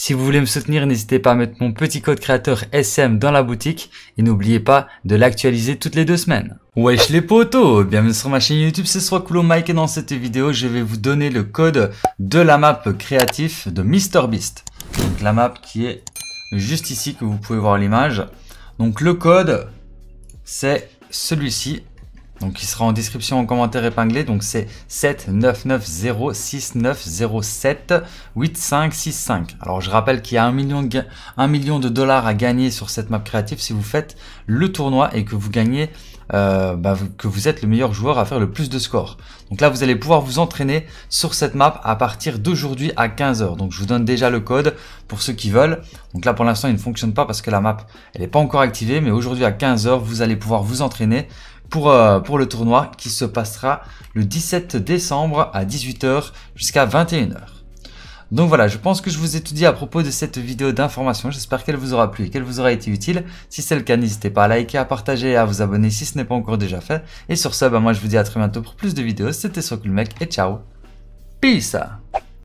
Si vous voulez me soutenir, n'hésitez pas à mettre mon petit code créateur SM dans la boutique et n'oubliez pas de l'actualiser toutes les deux semaines. Wesh les potos Bienvenue sur ma chaîne YouTube, c'est soit Mike et dans cette vidéo, je vais vous donner le code de la map créatif de MrBeast. Donc la map qui est juste ici que vous pouvez voir l'image. Donc le code, c'est celui-ci. Donc il sera en description, en commentaire épinglé. Donc c'est 799069078565. Alors je rappelle qu'il y a un million, de, 1 million de dollars à gagner sur cette map créative si vous faites le tournoi et que vous gagnez euh, bah, que vous êtes le meilleur joueur à faire le plus de scores. Donc là, vous allez pouvoir vous entraîner sur cette map à partir d'aujourd'hui à 15h. Donc je vous donne déjà le code pour ceux qui veulent. Donc là, pour l'instant, il ne fonctionne pas parce que la map, elle n'est pas encore activée. Mais aujourd'hui à 15h, vous allez pouvoir vous entraîner euh, pour, le tournoi qui se passera le 17 décembre à 18h jusqu'à 21h. Donc voilà, je pense que je vous ai tout dit à propos de cette vidéo d'information. J'espère qu'elle vous aura plu et qu'elle vous aura été utile. Si c'est le cas, n'hésitez pas à liker, à partager et à vous abonner si ce n'est pas encore déjà fait. Et sur ce, bah, moi je vous dis à très bientôt pour plus de vidéos. C'était Sokulmec et ciao. Peace